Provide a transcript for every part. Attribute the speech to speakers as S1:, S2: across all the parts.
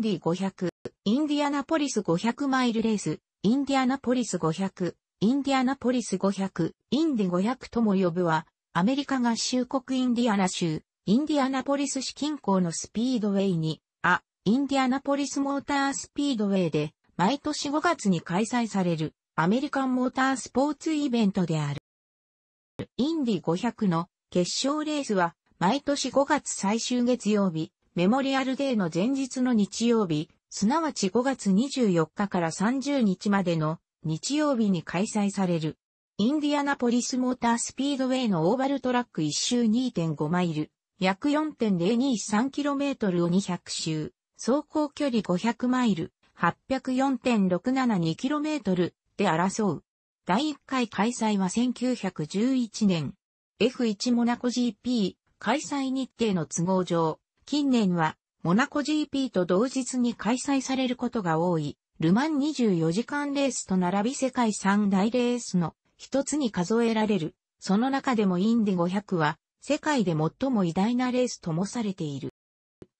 S1: ンディ500、インディアナポリス500マイルレース、インディアナポリス500、インディアナポリス500、インディ500とも呼ぶは、アメリカ合衆国インディアナ州、インディアナポリス市近郊のスピードウェイに、あ、インディアナポリスモータースピードウェイで、毎年5月に開催される、アメリカンモータースポーツイベントである。インディ500の決勝レースは、毎年5月最終月曜日、メモリアルデーの前日の日曜日、すなわち5月24日から30日までの日曜日に開催される。インディアナポリスモータースピードウェイのオーバルトラック1周2.5マイル、約 4.023km を200周、走行距離500マイル、804.672km で争う。第1回開催は1911年。F1 モナコ GP 開催日程の都合上、近年は、モナコ GP と同日に開催されることが多い、ルマン24時間レースと並び世界三大レースの一つに数えられる。その中でもインディ500は、世界で最も偉大なレースともされている。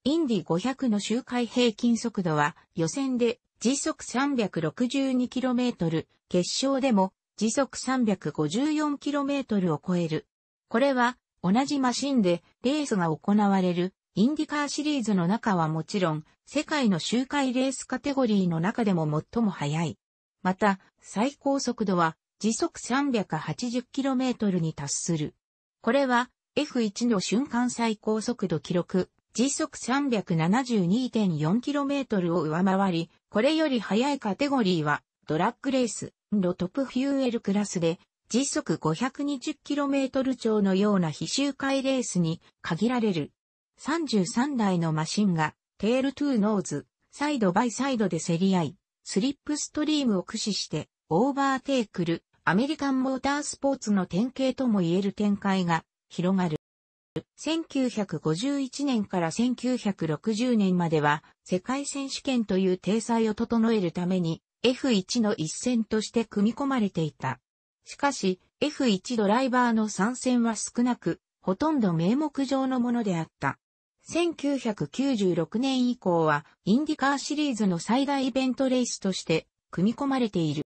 S1: インディ500の周回平均速度は、予選で時速 362km、決勝でも時速 354km を超える。これは同じマシンでレースが行われるインディカーシリーズの中はもちろん、世界の周回レースカテゴリーの中でも最も速い。また、最高速度は時速 380km に達する。これは F1 の瞬間最高速度記録、時速 372.4km を上回り、これより速いカテゴリーはドラッグレースロトップフューエルクラスで、時速 520km 超のような非周回レースに限られる。33台のマシンが、テールトゥーノーズ、サイドバイサイドで競り合い、スリップストリームを駆使して、オーバーテイクル、アメリカンモータースポーツの典型とも言える展開が広がる。1951年から1960年までは世界選手権という体裁を整えるために F1 の一戦として組み込まれていた。しかし F1 ドライバーの参戦は少なく、ほとんど名目上のものであった。1996年以降は、インディカーシリーズの最大イベントレースとして、組み込まれている。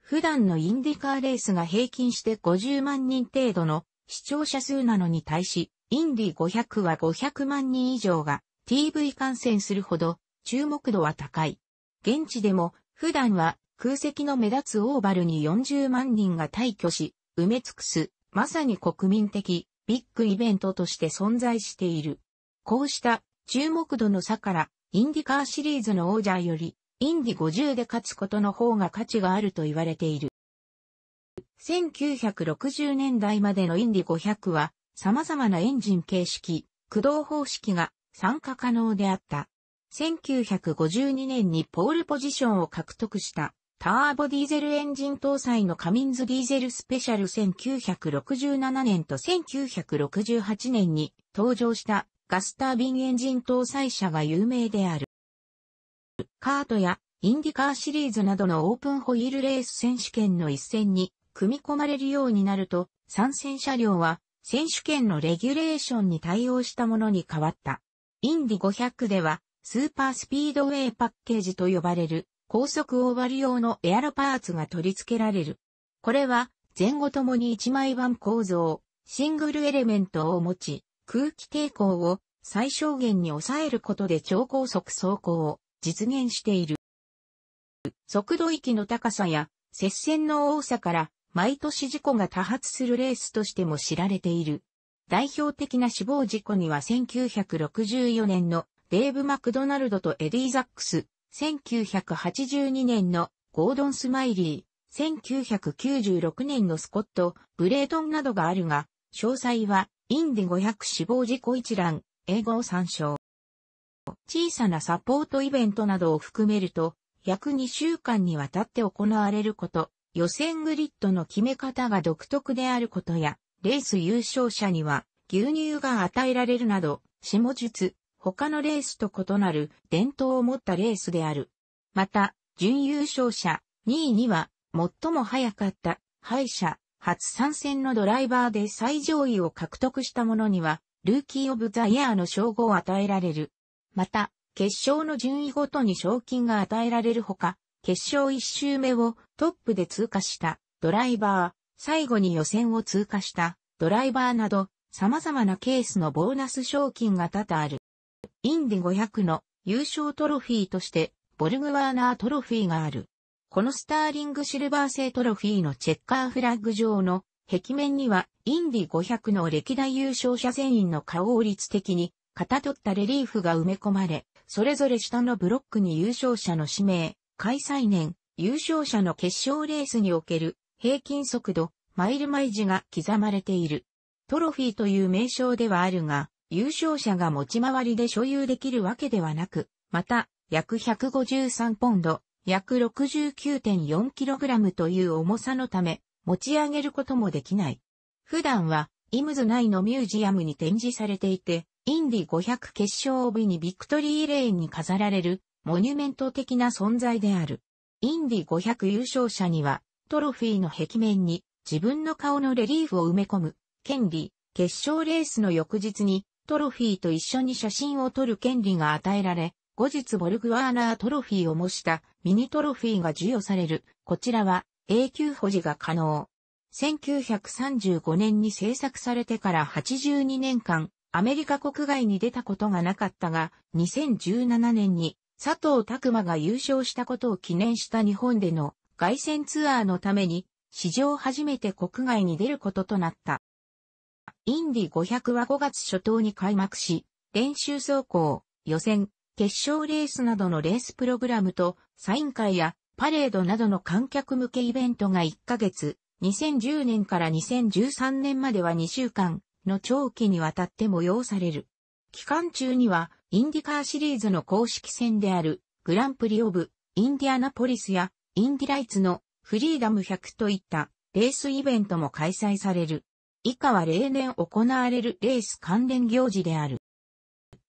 S1: 普段のインディカーレースが平均して50万人程度の視聴者数なのに対し、インディ500は500万人以上が TV 観戦するほど注目度は高い。現地でも普段は空席の目立つオーバルに40万人が退去し、埋め尽くす、まさに国民的ビッグイベントとして存在している。こうした注目度の差から、インディカーシリーズの王者より、インディ50で勝つことの方が価値があると言われている。1960年代までのインディ500は、様々なエンジン形式、駆動方式が参加可能であった。1952年にポールポジションを獲得したターボディーゼルエンジン搭載のカミンズディーゼルスペシャル1967年と1968年に登場したガスタービンエンジン搭載車が有名である。カートやインディカーシリーズなどのオープンホイールレース選手権の一戦に組み込まれるようになると参戦車両は選手権のレギュレーションに対応したものに変わった。インディ500ではスーパースピードウェイパッケージと呼ばれる高速オーバル用のエアロパーツが取り付けられる。これは前後ともに1枚板構造、シングルエレメントを持ち、空気抵抗を最小限に抑えることで超高速走行を実現している。速度域の高さや接線の多さから毎年事故が多発するレースとしても知られている。代表的な死亡事故には1964年のデーブ・マクドナルドとエディ・ザックス、1982年のゴードン・スマイリー、1996年のスコット・ブレートンなどがあるが、詳細はインディ500死亡事故一覧、英語を参照。小さなサポートイベントなどを含めると、約2週間にわたって行われること、予選グリッドの決め方が独特であることや、レース優勝者には牛乳が与えられるなど、下術、他のレースと異なる伝統を持ったレースである。また、準優勝者2位には最も早かった敗者初参戦のドライバーで最上位を獲得した者にはルーキー・オブ・ザ・イヤーの称号を与えられる。また、決勝の順位ごとに賞金が与えられるほか、決勝1周目をトップで通過したドライバー、最後に予選を通過したドライバーなど様々なケースのボーナス賞金が多々ある。インディ500の優勝トロフィーとして、ボルグワーナートロフィーがある。このスターリングシルバー製トロフィーのチェッカーフラッグ上の壁面には、インディ500の歴代優勝者全員の顔を率的に、型取ったレリーフが埋め込まれ、それぞれ下のブロックに優勝者の指名、開催年、優勝者の決勝レースにおける平均速度、マイルマイジが刻まれている。トロフィーという名称ではあるが、優勝者が持ち回りで所有できるわけではなく、また、約153ポンド、約 69.4kg という重さのため、持ち上げることもできない。普段は、イムズ内のミュージアムに展示されていて、インディ500決勝帯にビクトリーレーンに飾られる、モニュメント的な存在である。インディ500優勝者には、トロフィーの壁面に自分の顔のレリーフを埋め込む、権利、決勝レースの翌日にトロフィーと一緒に写真を撮る権利が与えられ、後日ボルグワーナートロフィーを模したミニトロフィーが授与される。こちらは永久保持が可能。1935年に制作されてから82年間、アメリカ国外に出たことがなかったが、2017年に佐藤拓馬が優勝したことを記念した日本での外戦ツアーのために、史上初めて国外に出ることとなった。インディ500は5月初頭に開幕し、練習走行、予選、決勝レースなどのレースプログラムと、サイン会やパレードなどの観客向けイベントが1ヶ月、2010年から2013年までは2週間の長期にわたって催される。期間中には、インディカーシリーズの公式戦である、グランプリオブ、インディアナポリスや、インディライツの、フリーダム100といった、レースイベントも開催される。以下は例年行われるレース関連行事である。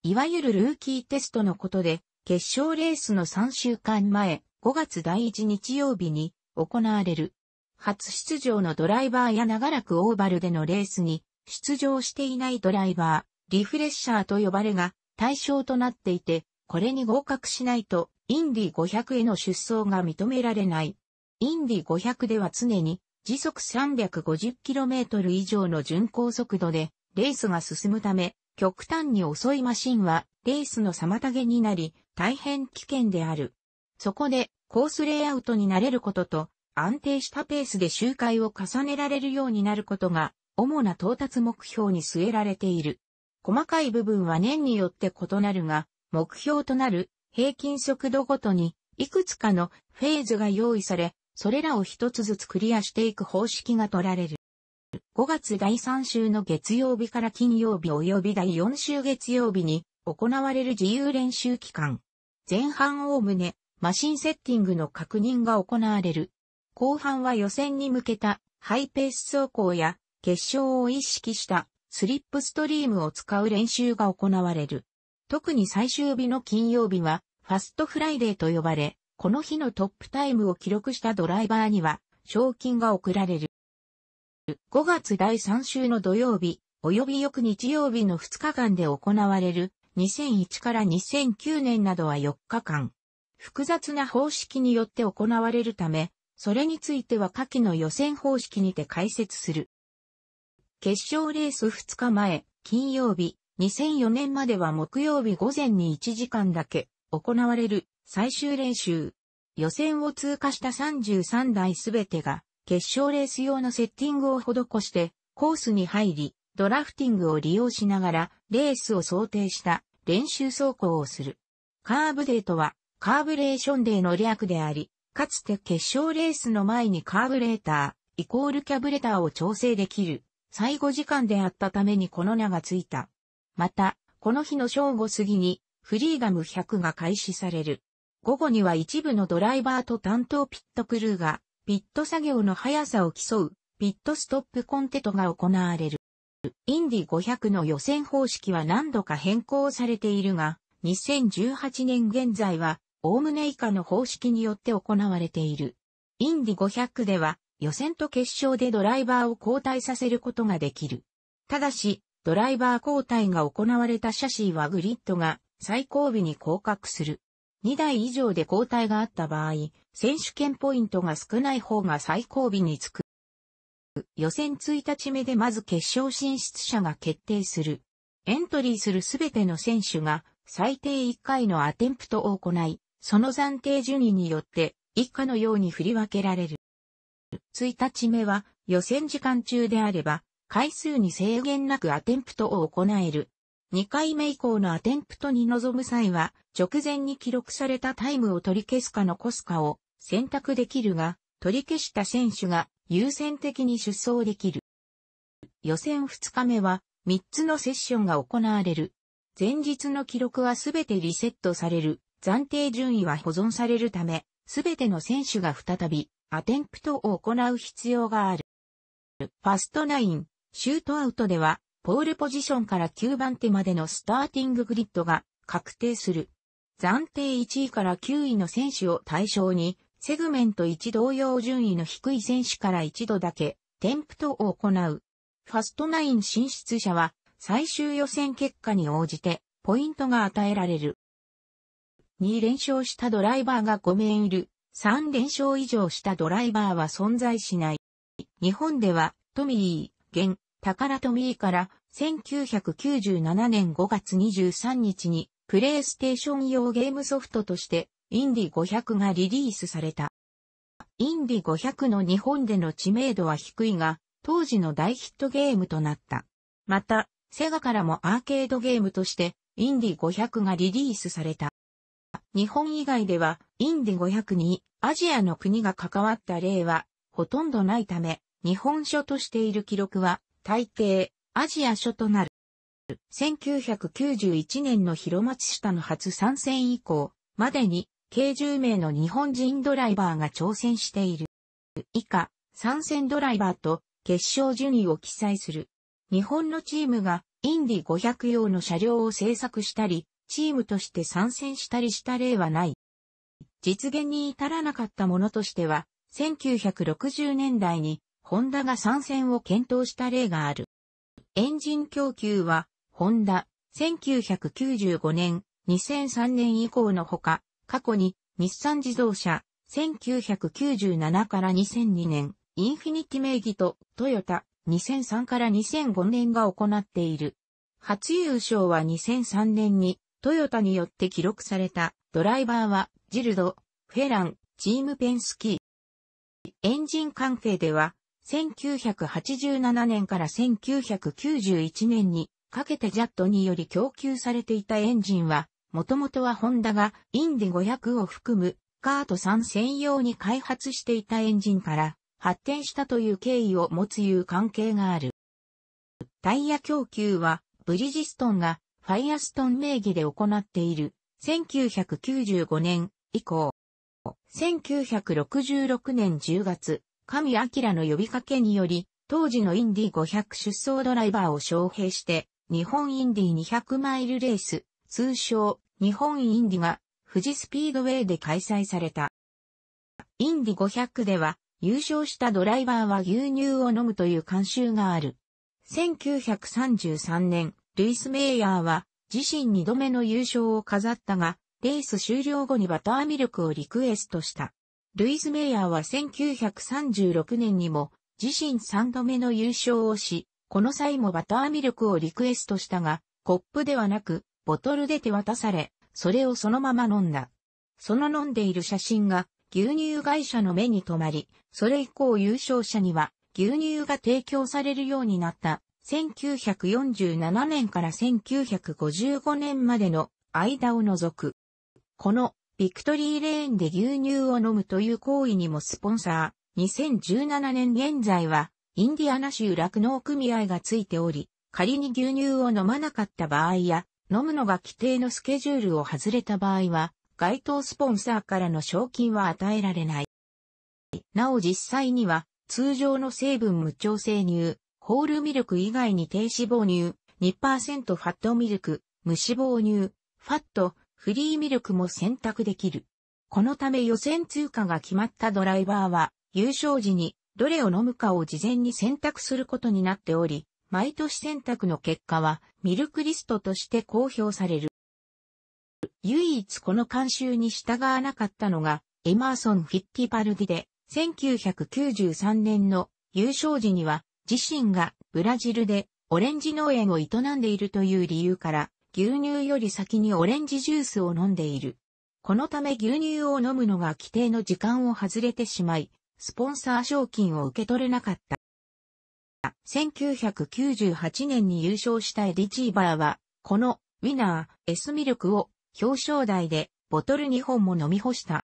S1: いわゆるルーキーテストのことで、決勝レースの3週間前、5月第1日曜日に行われる。初出場のドライバーや長らくオーバルでのレースに出場していないドライバー、リフレッシャーと呼ばれが対象となっていて、これに合格しないとインディ500への出走が認められない。インディ500では常に時速 350km 以上の巡航速度でレースが進むため、極端に遅いマシンはレースの妨げになり、大変危険である。そこでコースレイアウトに慣れることと安定したペースで周回を重ねられるようになることが主な到達目標に据えられている。細かい部分は年によって異なるが、目標となる平均速度ごとにいくつかのフェーズが用意され、それらを一つずつクリアしていく方式が取られる。5月第3週の月曜日から金曜日及び第4週月曜日に行われる自由練習期間。前半おおむねマシンセッティングの確認が行われる。後半は予選に向けたハイペース走行や決勝を意識したスリップストリームを使う練習が行われる。特に最終日の金曜日はファストフライデーと呼ばれ、この日のトップタイムを記録したドライバーには、賞金が贈られる。5月第3週の土曜日、及び翌日曜日の2日間で行われる、2001から2009年などは4日間。複雑な方式によって行われるため、それについては下記の予選方式にて解説する。決勝レース2日前、金曜日、2004年までは木曜日午前に1時間だけ行われる最終練習。予選を通過した33台すべてが、決勝レース用のセッティングを施して、コースに入り、ドラフティングを利用しながら、レースを想定した練習走行をする。カーブデーとは、カーブレーションデーの略であり、かつて決勝レースの前にカーブレーター、イコールキャブレターを調整できる、最後時間であったためにこの名がついた。また、この日の正午過ぎに、フリーダム100が開始される。午後には一部のドライバーと担当ピットクルーが、ピット作業の速さを競う、ピットストップコンテトが行われる。インディ500の予選方式は何度か変更されているが、2018年現在は、おおむね以下の方式によって行われている。インディ500では、予選と決勝でドライバーを交代させることができる。ただし、ドライバー交代が行われたシャシーはグリッドが最後尾に降格する。2台以上で交代があった場合、選手権ポイントが少ない方が最後尾につく。予選1日目でまず決勝進出者が決定する。エントリーするすべての選手が最低1回のアテンプトを行い、その暫定順位によって以下のように振り分けられる。1日目は予選時間中であれば、回数に制限なくアテンプトを行える2回目以降のアテンプトに臨む際は、直前に記録されたタイムを取り消すか残すかを選択できるが、取り消した選手が優先的に出走できる。予選2日目は3つのセッションが行われる。前日の記録はすべてリセットされる。暫定順位は保存されるため、すべての選手が再びアテンプトを行う必要がある。ファストナイン、シュートアウトではポールポジションから9番手までのスターティンググリッドが確定する。暫定1位から9位の選手を対象に、セグメント1同様順位の低い選手から1度だけ、テンプトを行う。ファストナイン進出者は、最終予選結果に応じて、ポイントが与えられる。2連勝したドライバーが5名いる。3連勝以上したドライバーは存在しない。日本では、トミー、ン、タカラトミーから1997年5月23日にプレイステーション用ゲームソフトとしてインディ500がリリースされた。インディ500の日本での知名度は低いが、当時の大ヒットゲームとなった。また、セガからもアーケードゲームとしてインディ500がリリースされた。日本以外ではインディ500にアジアの国が関わった例はほとんどないため、日本書としている記録は大抵、アジア諸となる。1991年の広町下の初参戦以降、までに、計10名の日本人ドライバーが挑戦している。以下、参戦ドライバーと決勝順位を記載する。日本のチームがインディ500用の車両を製作したり、チームとして参戦したりした例はない。実現に至らなかったものとしては、1960年代にホンダが参戦を検討した例がある。エンジン供給は、ホンダ、1995年、2003年以降のほか、過去に、日産自動車、1997から2002年、インフィニティ名義と、トヨタ、2003から2005年が行っている。初優勝は2003年に、トヨタによって記録された、ドライバーは、ジルド、フェラン、チームペンスキー。エンジン関係では、1987年から1991年にかけてジャットにより供給されていたエンジンは、もともとはホンダがインディ500を含むカート3専用に開発していたエンジンから発展したという経緯を持ついう関係がある。タイヤ供給はブリジストンがファイアストン名義で行っている1995年以降、1966年10月、神明の呼びかけにより、当時のインディ500出走ドライバーを招聘して、日本インディ200マイルレース、通称、日本インディが、富士スピードウェイで開催された。インディ500では、優勝したドライバーは牛乳を飲むという慣習がある。1933年、ルイス・メイヤーは自身2度目の優勝を飾ったが、レース終了後にバターミルクをリクエストした。ルイズ・メイヤーは1936年にも自身3度目の優勝をし、この際もバターミルクをリクエストしたが、コップではなく、ボトルで手渡され、それをそのまま飲んだ。その飲んでいる写真が牛乳会社の目に留まり、それ以降優勝者には牛乳が提供されるようになった1947年から1955年までの間を除く。このビクトリーレーンで牛乳を飲むという行為にもスポンサー。2017年現在は、インディアナ州酪農組合がついており、仮に牛乳を飲まなかった場合や、飲むのが規定のスケジュールを外れた場合は、該当スポンサーからの賞金は与えられない。なお実際には、通常の成分無調整乳、ホールミルク以外に低脂肪乳、2%ファットミルク、無脂肪乳、ファット、フリーミルクも選択できる。このため予選通過が決まったドライバーは、優勝時にどれを飲むかを事前に選択することになっており、毎年選択の結果はミルクリストとして公表される。唯一この慣習に従わなかったのが、エマーソン・フィッティパルディで、1993年の優勝時には、自身がブラジルでオレンジ農園を営んでいるという理由から、牛乳より先にオレンジジュースを飲んでいる。このため牛乳を飲むのが規定の時間を外れてしまい、スポンサー賞金を受け取れなかった。1998年に優勝したエディ・チーバーは、このウィナー S ミルクを表彰台でボトル2本も飲み干した。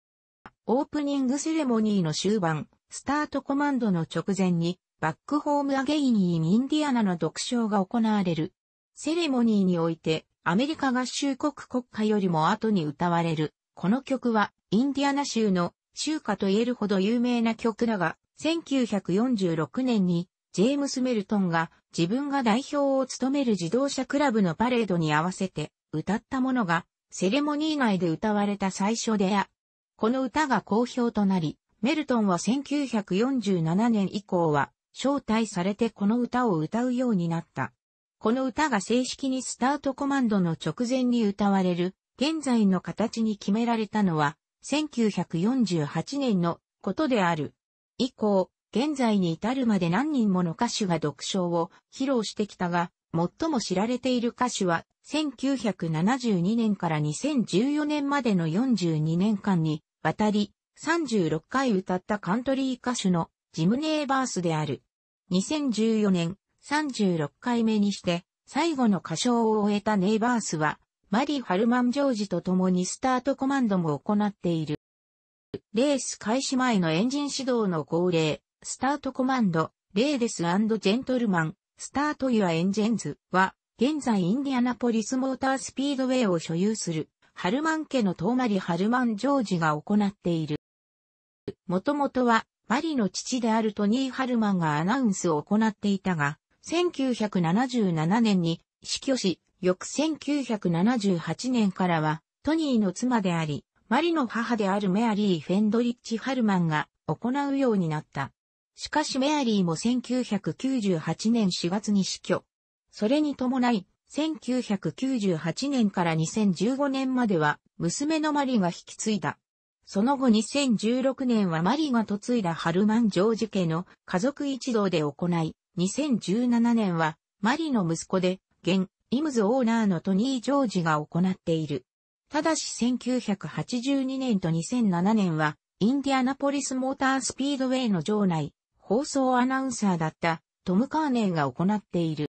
S1: オープニングセレモニーの終盤、スタートコマンドの直前にバックホームアゲインインインディアナの読唱が行われる。セレモニーにおいてアメリカ合衆国国歌よりも後に歌われる。この曲はインディアナ州の州歌と言えるほど有名な曲だが、1946年にジェームス・メルトンが自分が代表を務める自動車クラブのパレードに合わせて歌ったものがセレモニー内で歌われた最初であ。この歌が好評となり、メルトンは1947年以降は招待されてこの歌を歌うようになった。この歌が正式にスタートコマンドの直前に歌われる、現在の形に決められたのは、1948年のことである。以降、現在に至るまで何人もの歌手が独唱を披露してきたが、最も知られている歌手は、1972年から2014年までの42年間に、わたり、36回歌ったカントリー歌手のジム・ネーバースである。2014年、36回目にして、最後の歌唱を終えたネイバースは、マリ・ハルマン・ジョージと共にスタートコマンドも行っている。レース開始前のエンジン指導の号令、スタートコマンド、レーデスジェントルマン、スタート・ユア・エンジェンズは、現在インディアナポリスモータースピードウェイを所有する、ハルマン家の遠マリ・ハルマン・ジョージが行っている。もともとは、マリの父であるトニー・ハルマンがアナウンスを行っていたが、1977年に死去し、翌1978年からは、トニーの妻であり、マリの母であるメアリー・フェンドリッチ・ハルマンが行うようになった。しかしメアリーも1998年4月に死去。それに伴い、1998年から2015年までは、娘のマリが引き継いだ。その後2016年はマリが嫁いだハルマン・ジョージ家の家族一同で行い、2017年は、マリの息子で、現、イムズオーナーのトニー・ジョージが行っている。ただし1982年と2007年は、インディアナポリスモータースピードウェイの場内、放送アナウンサーだったトム・カーネーが行っている。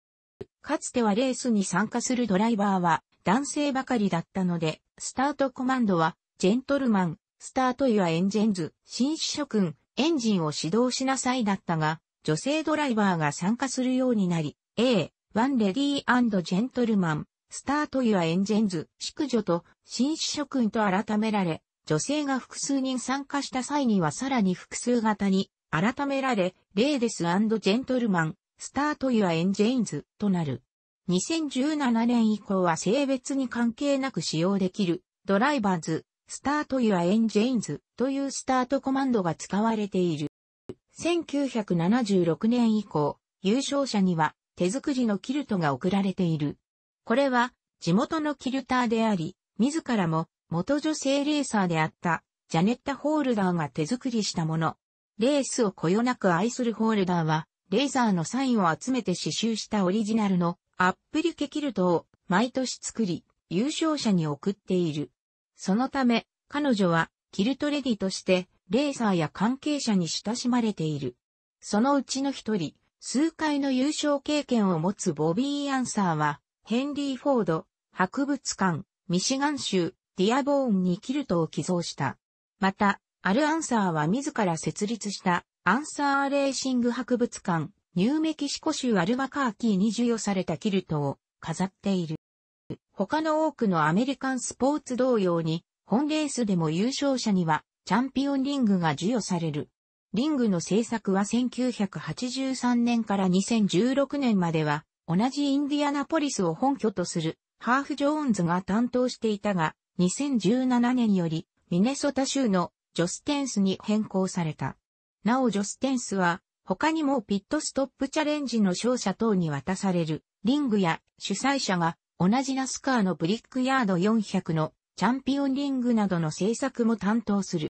S1: かつてはレースに参加するドライバーは男性ばかりだったので、スタートコマンドは、ジェントルマン、スタートイはエンジェンズ、新司諸君、エンジンを指導しなさいだったが、女性ドライバーが参加するようになり、A、ワンレディージェントルマン、スタートユアエンジェンズ、淑女と紳士諸君と改められ、女性が複数人参加した際にはさらに複数型に改められ、レーデスジェントルマン、スタートユアエンジェンズとなる。2017年以降は性別に関係なく使用できる、ドライバーズ、スタートユアエンジェンズというスタートコマンドが使われている。1976年以降、優勝者には手作りのキルトが贈られている。これは地元のキルターであり、自らも元女性レーサーであったジャネッタ・ホールダーが手作りしたもの。レースをこよなく愛するホールダーは、レーザーのサインを集めて刺繍したオリジナルのアップリケキルトを毎年作り、優勝者に贈っている。そのため、彼女はキルトレディとしてレーサーや関係者に親しまれている。そのうちの一人、数回の優勝経験を持つボビー・アンサーは、ヘンリー・フォード、博物館、ミシガン州、ディアボーンにキルトを寄贈した。また、アル・アンサーは自ら設立した、アンサー・レーシング博物館、ニューメキシコ州アルマカーキーに授与されたキルトを飾っている。他の多くのアメリカンスポーツ同様に、本レースでも優勝者にはチャンピオンリングが授与される。リングの制作は1983年から2016年までは、同じインディアナポリスを本拠とする、ハーフ・ジョーンズが担当していたが、2017年より、ミネソタ州のジョステンスに変更された。なおジョステンスは、他にもピットストップチャレンジの勝者等に渡される、リングや主催者が、同じナスカーのブリックヤード400のチャンピオンリングなどの制作も担当する。